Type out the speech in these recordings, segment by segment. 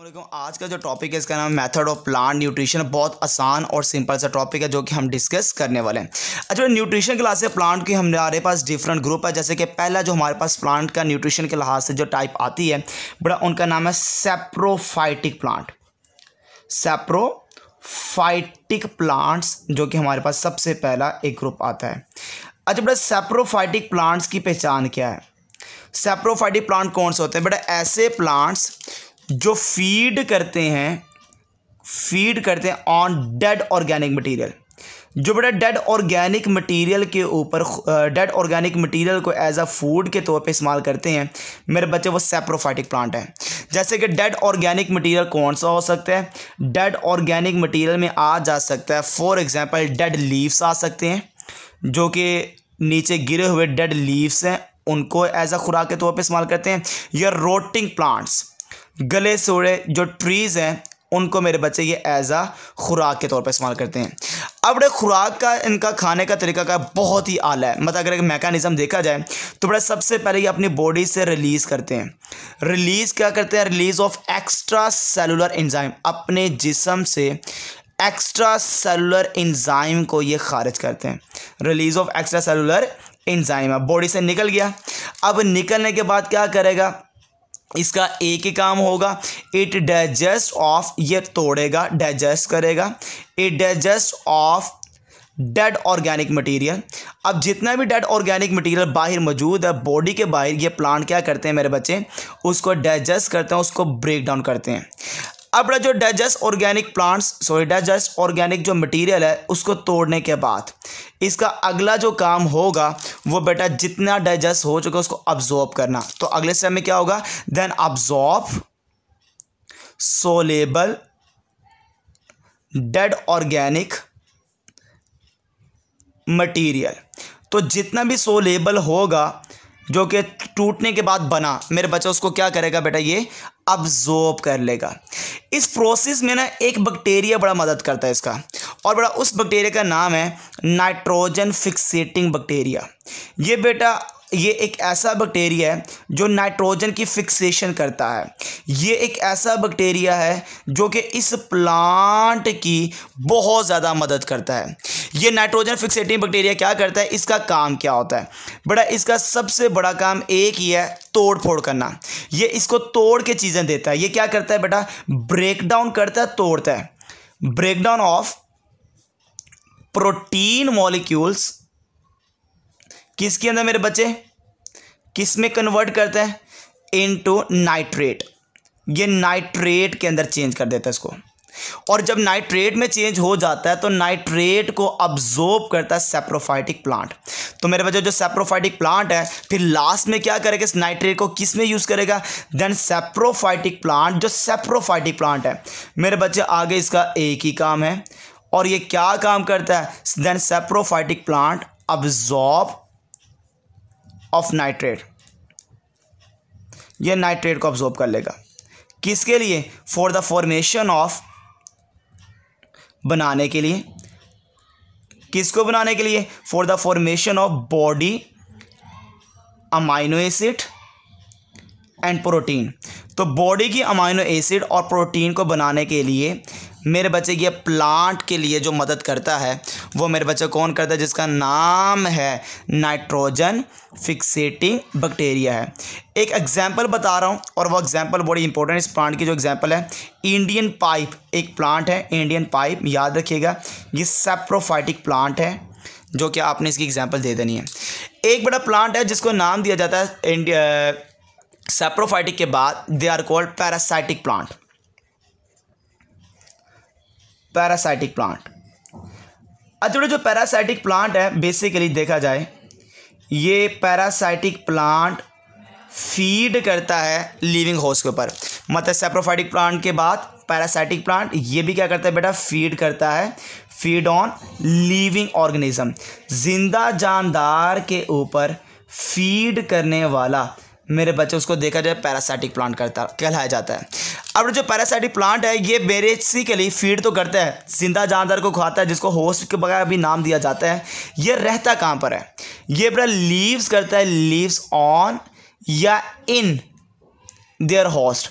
अल्लाम आज का जो टॉपिक है इसका नाम मेथड ऑफ प्लांट न्यूट्रिशन बहुत आसान और सिंपल सा टॉपिक है जो कि हम डिस्कस करने वाले हैं अच्छा न्यूट्रिशन के लिहाज से प्लांट की हमारे पास डिफरेंट ग्रुप है जैसे कि पहला जो हमारे पास प्लांट का न्यूट्रिशन के लिहाज से जो टाइप आती है बड़ा उनका नाम है saprophytic plant saprophytic plants जो कि हमारे पास सबसे पहला एक ग्रुप आता है अच्छा बड़ा सेप्रोफाइटिक प्लांट्स की पहचान क्या है सेप्रोफाइटिक प्लांट कौन से होते हैं बेटा ऐसे प्लांट्स जो फीड करते हैं फीड करते हैं ऑन डेड ऑर्गेनिक मटेरियल जो बेटा डेड ऑर्गेनिक मटेरियल के ऊपर डेड ऑर्गेनिक मटेरियल को एज अ फूड के तौर पे इस्तेमाल करते हैं मेरे बच्चे वो सेप्रोफाइटिक प्लांट हैं जैसे कि डेड ऑर्गेनिक मटेरियल कौन सा हो सकता है डेड ऑर्गेनिक मटेरियल में आ जा सकता है फॉर एग्जांपल डेड लीव्स आ सकते हैं जो कि नीचे गिरे हुए डेड लीव्स हैं उनको एज अ खुराक के तौर पर इस्तेमाल करते हैं या रोटिंग प्लांट्स गले सोड़े जो ट्रीज़ हैं उनको मेरे बच्चे ये एज़ आ खुराक के तौर पर इस्तेमाल करते हैं अब बड़े खुराक का इनका खाने का तरीका का बहुत ही आला है मतलब अगर एक मैकानिज़म देखा जाए तो बड़ा सबसे पहले ये अपनी बॉडी से रिलीज़ करते हैं रिलीज़ क्या करते हैं release of extra cellular enzyme अपने जिसम से एक्स्ट्रा सेलुलर इंजाइम को ये खारिज करते हैं release of extra cellular enzyme body से निकल गया अब निकलने के बाद क्या करेगा इसका एक ही काम होगा इट डाइजेस्ट ऑफ ये तोड़ेगा डाइजेस्ट करेगा it digest of dead organic material अब जितना भी डेड ऑर्गेनिक मटेरियल बाहर मौजूद है बॉडी के बाहर ये प्लांट क्या करते हैं मेरे बच्चे उसको डाइजेस्ट करते हैं उसको ब्रेक डाउन करते हैं अब जो digest organic plants sorry digest organic जो मटेरियल है उसको तोड़ने के बाद इसका अगला जो काम होगा वो बेटा जितना डाइजेस्ट हो चुका उसको अब्जॉर्ब करना तो अगले स्टेप में क्या होगा then absorb soluble dead organic material तो जितना भी सोलेबल होगा जो कि टूटने के बाद बना मेरे बच्चा उसको क्या करेगा बेटा ये अब्जॉर्ब कर लेगा इस प्रोसेस में ना एक बैक्टीरिया बड़ा मदद करता है इसका और बड़ा उस बैक्टीरिया का नाम है नाइट्रोजन फिक्सेटिंग बैक्टीरिया ये बेटा ये एक ऐसा बैक्टीरिया है जो नाइट्रोजन की फिक्सेशन करता है ये एक ऐसा बैक्टीरिया है जो कि इस प्लांट की बहुत ज़्यादा मदद करता है ये नाइट्रोजन फिक्सेटिंग बैक्टीरिया क्या करता है इसका काम क्या होता है बड़ा इसका सबसे बड़ा काम एक ही है तोड़ फोड़ करना ये इसको तोड़ के चीज़ें देता है ये क्या करता है बेटा ब्रेक डाउन करता है तोड़ता है break down of protein molecules किसके अंदर मेरे बच्चे किस में कन्वर्ट करते हैं इनटू नाइट्रेट ये नाइट्रेट के अंदर चेंज कर देता है इसको और जब नाइट्रेट में चेंज हो जाता है तो नाइट्रेट को अब्जॉर्ब करता है सेप्रोफाइटिक प्लांट तो मेरे बच्चे जो सेप्रोफाइटिक प्लांट है फिर लास्ट में क्या करेगा इस नाइट्रेट को किस में यूज़ करेगा देन सेप्रोफाइटिक प्लांट जो सेप्रोफाइटिक प्लांट है मेरे बच्चे आगे इसका एक ही काम है और ये क्या काम करता है then saprophytic plant absorb of nitrate ये नाइट्रेट को ऑब्जॉर्ब कर लेगा किसके लिए फॉर द फॉर्मेशन ऑफ बनाने के लिए किसको बनाने के लिए for the formation of body amino acid and protein तो बॉडी की अमाइनो एसिड और प्रोटीन को बनाने के लिए मेरे बच्चे की प्लांट के लिए जो मदद करता है वो मेरे बच्चे कौन करता है जिसका नाम है नाइट्रोजन फिक्सेटिंग बैक्टीरिया है एक एग्जाम्पल बता रहा हूँ और वो एग्जाम्पल बड़ी इंपॉर्टेंट इस प्लांट की जो एग्जाम्पल है इंडियन पाइप एक प्लांट है इंडियन पाइप याद रखिएगा ये सेप्रोफाइटिक प्लांट है जो कि आपने इसकी एग्जाम्पल दे देनी है एक बड़ा प्लांट है जिसको नाम दिया जाता है इंडिया सेप्रोफाइटिक के बाद they are called parasitic plant parasitic plant अच्छा जो पैरासाइटिक प्लांट है बेसिकली देखा जाए ये पैरासाइटिक प्लांट फीड करता है लिविंग होस्ट के ऊपर मतलब सेप्रोफाइटिक प्लांट के बाद पैरासाइटिक प्लांट ये भी क्या करता है बेटा फीड करता है फीड ऑन लिविंग ऑर्गेनिज्म जिंदा जानदार के ऊपर फीड करने वाला मेरे बच्चे उसको देखा जाए पैरासाइटिक प्लांट करता कहलाया जाता है अब जो पैरासाइटिक प्लांट है ये लिए फीड तो करता है जिंदा जानदार को खाता है जिसको होस्ट के बगैर भी नाम दिया जाता है ये रहता कहाँ पर है ये अपना लीव्स करता है लीव्स ऑन या इन देयर होस्ट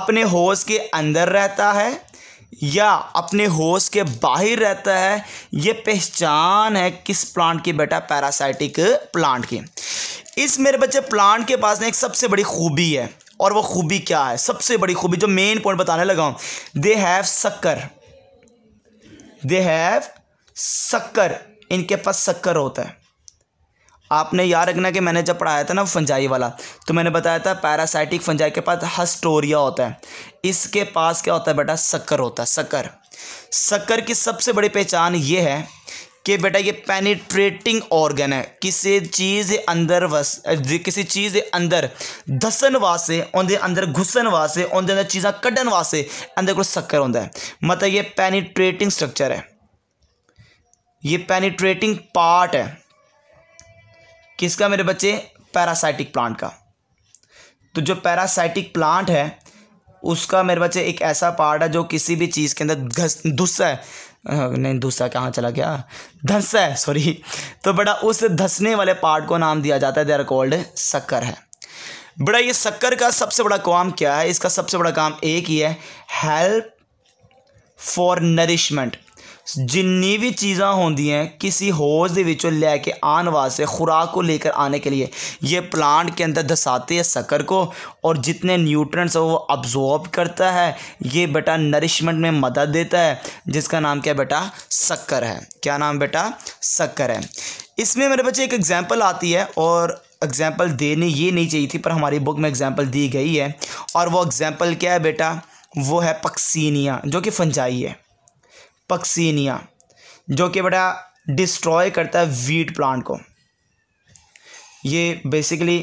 अपने होस्ट के अंदर रहता है या अपने होश के बाहर रहता है ये पहचान है किस प्लांट की बेटा पैरासाइटिक प्लांट की इस मेरे बच्चे प्लांट के पास में एक सबसे बड़ी खूबी है और वह खूबी क्या है सबसे बड़ी खूबी जो मेन पॉइंट बताने लगा हूं दे हैव शक्कर दे हैव शक्कर इनके पास शक्कर होता है आपने याद रखना कि मैंने जब पढ़ाया था ना फंजाई वाला तो मैंने बताया था पैरासाइटिक फंजाई के पास हस्टोरिया होता है इसके पास क्या होता है बेटा शक्कर होता है शक्कर शक्कर की सबसे बड़ी पहचान ये है कि बेटा ये पेनिट्रेटिंग ऑर्गन है किसी चीज़ अंदर वस किसी चीज़ अंदर दसन वास्ते उनके अंदर घुसन वास्ते उनके अंदर चीज़ा क्डन वास्ते अंदर कोई सक्कर होंगे मतलब ये पेनिट्रेटिंग स्ट्रक्चर है ये पेनिट्रेटिंग पार्ट है किसका मेरे बच्चे पैरासाइटिक प्लांट का तो जो पैरासाइटिक प्लांट है उसका मेरे बच्चे एक ऐसा पार्ट है जो किसी भी चीज़ के अंदर घस दुस्सा है हाँ, नहीं दूसरा कहाँ चला गया धंस है सॉरी तो बेटा उस धंसने वाले पार्ट को नाम दिया जाता है दे आर कॉल्ड शक्कर है बड़ा ये शक्कर का सबसे बड़ा काम क्या है इसका सबसे बड़ा काम एक ही है हेल्प फॉर नरिशमेंट भी चीज़ा होंगे हैं किसी होज के लैके ਲੈ वास्ते खुराक को लेकर आने के लिए ये प्लांट के अंदर दसाते हैं शक्कर को और जितने न्यूट्रंट्स वो अब्जॉर्ब करता है ये बेटा नरिशमेंट में मदद देता है जिसका नाम क्या बेटा शक्कर है क्या नाम बेटा शक्कर है इसमें मेरे बच्चे एक एग्ज़ाम्पल आती है और एग्ज़ाम्पल देनी ये नहीं चाहिए थी पर हमारी बुक में एग्ज़ाम्पल दी गई है और वो एग्ज़ाम्पल क्या है बेटा वो है पक्सीनिया जो कि फंजाई है पक्सीनिया जो कि बड़ा डिस्ट्रॉय करता है वीट प्लांट को ये बेसिकली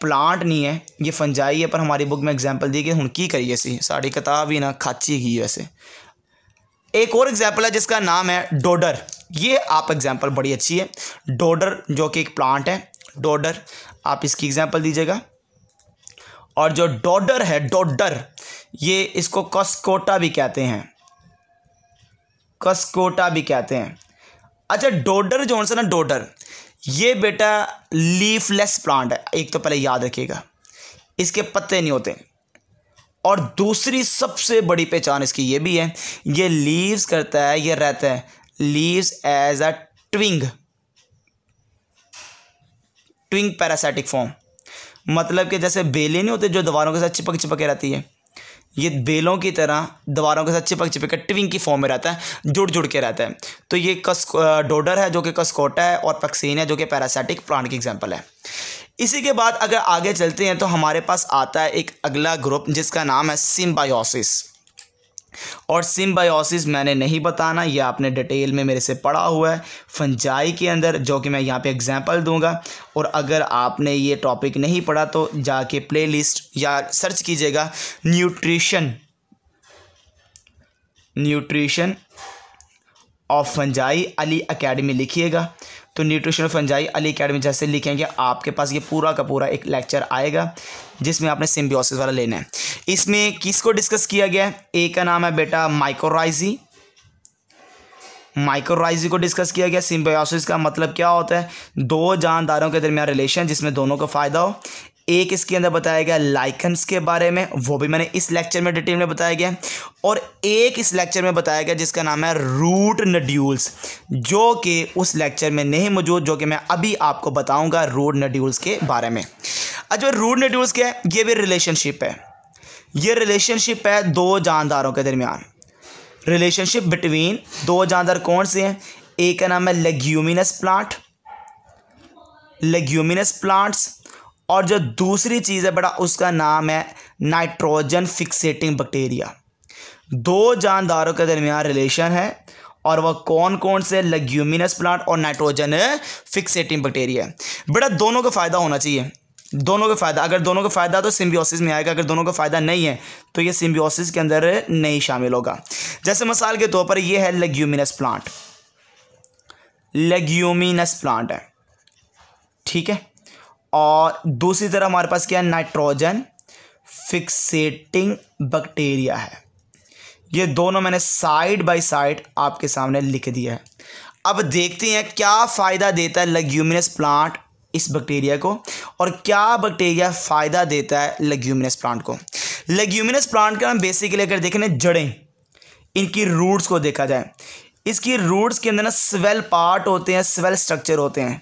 प्लांट नहीं है ये फंजाई है पर हमारी बुक में एग्जांपल दी कि हूँ की करिए सी साड़ी किताब ही ना खाची ही वैसे एक और एग्जांपल है जिसका नाम है डोडर ये आप एग्जांपल बड़ी अच्छी है डोडर जो कि एक प्लांट है डोडर आप इसकी एग्जांपल दीजिएगा और जो डोडर है डोडर ये इसको कस्कोटा भी कहते हैं कस्कोटा भी कहते हैं अच्छा डोडर जो है ना डोडर ये बेटा लीफलेस प्लांट है एक तो पहले याद रखिएगा इसके पत्ते नहीं होते और दूसरी सबसे बड़ी पहचान इसकी ये भी है ये लीव्स करता है ये रहता है lives as a twining twining parasitic form मतलब कि जैसे बेले नहीं होते जो दवारों के साथ चिपक चिपके रहती है ये बेलों की तरह दीवारों के साथ चिपक चिपक कर ट्विंग की फॉर्म में रहता है जुड़ जुड़ के रहता है तो ये कस डोडर है जो कि कस्कोटा है और पक्सीन है जो कि पैरासाइटिक प्लांट की एग्जाम्पल है इसी के बाद अगर आगे चलते हैं तो हमारे पास आता है एक अगला ग्रुप जिसका नाम है सिम्बायोसिस और सिम्बायोसिस मैंने नहीं बताना ये आपने डिटेल में मेरे से पढ़ा हुआ है फंजाई के अंदर जो कि मैं यहाँ पे एग्जांपल दूंगा और अगर आपने ये टॉपिक नहीं पढ़ा तो जाके प्लेलिस्ट या सर्च कीजिएगा nutrition nutrition of fungi Ali academy लिखिएगा तो न्यूट्रिशन फंजाई अली अकेडमी जैसे लिखेंगे आपके पास ये पूरा का पूरा एक लेक्चर आएगा जिसमें आपने सिम्बियोसिस वाला लेना है इसमें किसको डिस्कस किया गया ए का नाम है बेटा माइक्रोराइजी माइक्रोराइजी को डिस्कस किया गया सिम्बियोसिस का मतलब क्या होता है दो जानदारों के दरमियान रिलेशन जिसमें दोनों को फ़ायदा हो एक इसके अंदर बताया गया लाइकन्स के बारे में वो भी मैंने इस लेक्चर में डिटेल में बताया गया और एक इस लेक्चर में बताया गया जिसका नाम है रूट नड्यूल्स जो कि उस लेक्चर में नहीं मौजूद जो कि मैं अभी आपको बताऊंगा रूट नड्यूल्स के बारे में अच्छा रूट नड्यूल्स क्या है ये भी रिलेशनशिप है ये रिलेशनशिप है दो जानदारों के दरमियान रिलेशनशिप बिटवीन दो जानदार कौन से हैं एक का नाम है लेग्यूमिनस प्लांट लेग्यूमिनस प्लांट्स और जो दूसरी चीज़ है बड़ा उसका नाम है नाइट्रोजन फिक्सेटिंग बैक्टीरिया दो जानदारों के दरमियान रिलेशन है और वह कौन कौन से लेग्यूमिनस प्लांट और नाइट्रोजन फिक्सेटिंग बैक्टीरिया बड़ा दोनों का फ़ायदा होना चाहिए दोनों का फ़ायदा अगर दोनों का फ़ायदा तो सिम्बियोसिस में आएगा अगर दोनों का फ़ायदा नहीं है तो ये सिम्बियोसिस के अंदर नहीं शामिल होगा जैसे मिसाल के तौर पर यह है लेग्यूमिनस प्लांट लेग्यूमिनस प्लांट है ठीक है और दूसरी तरह हमारे पास क्या है नाइट्रोजन फिक्सेटिंग बैक्टीरिया है ये दोनों मैंने साइड बाय साइड आपके सामने लिख दिया है अब देखते हैं क्या फ़ायदा देता है लग्यूमिनस प्लांट इस बैक्टीरिया को और क्या बैक्टीरिया फ़ायदा देता है लेग्यूमिनस प्लांट को लेग्यूमिनस प्लांट का हम बेसिकली अगर देखें ना जड़ें इनकी रूट्स को देखा जाए इसकी रूट्स के अंदर ना स्वेल पार्ट होते हैं स्वेल स्ट्रक्चर होते हैं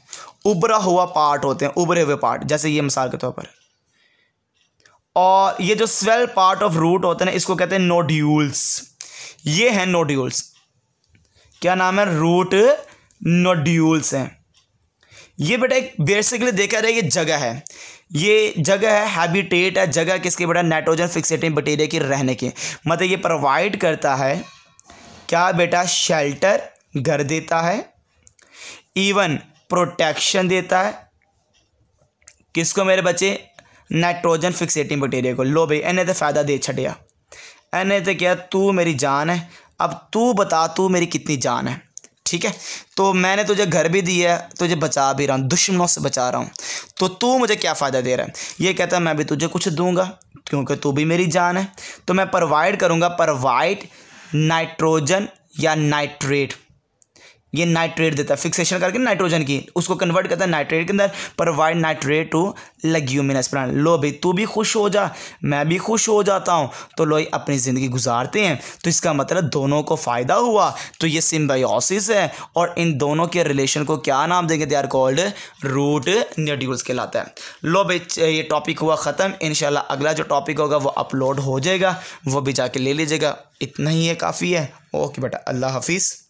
उभरा हुआ पार्ट होते हैं उभरे हुए पार्ट जैसे ये मिसाल के तौर पर और ये जो स्वेल पार्ट ऑफ रूट होते हैं ना इसको कहते हैं नोड्यूल्स ये हैं नोड्यूल्स क्या नाम है रूट नोड्यूल्स हैं ये बेटा एक बेसिकली देखा जाए ये जगह है ये जगह है हैबिटेट है जगह किसके बेटा नाइट्रोजन फिक्सेटिंग बटेरिया के रहने की मतलब ये प्रोवाइड करता है क्या बेटा शेल्टर घर देता है इवन प्रोटेक्शन देता है किसको मेरे बच्चे नाइट्रोजन फिक्सेटिंग बैक्टीरिया को लो भाई इन्हें तो फ़ायदा दे छटिया इन्हें तो क्या तू मेरी जान है अब तू बता तू मेरी कितनी जान है ठीक है तो मैंने तुझे घर भी दिया है तुझे बचा भी रहा हूँ दुश्मनों से बचा रहा हूँ तो तू मुझे क्या फ़ायदा दे रहा है ये कहता है मैं भी तुझे कुछ दूंगा क्योंकि तू भी मेरी जान है तो मैं प्रोवाइड करूँगा प्रोवाइड नाइट्रोजन या नाइट्रेट ये नाइट्रेट देता है फिक्सेशन करके नाइट्रोजन की उसको कन्वर्ट करता है नाइट्रेट के अंदर provide nitrate to leguminous plant लो भाई तू भी खुश हो जा मैं भी खुश हो जाता हूँ तो लोई अपनी ज़िंदगी गुजारते हैं तो इसका मतलब दोनों को फ़ायदा हुआ तो ये सिम्बायोसिस है और इन दोनों के रिलेशन को क्या नाम देंगे they are called root nodules कहलाता है लो भाई ये टॉपिक हुआ ख़त्म इन अगला जो टॉपिक होगा वो अपलोड हो जाएगा वो भी जाके ले लीजिएगा इतना ही है काफ़ी है ओके बेटा अल्लाह हाफिज़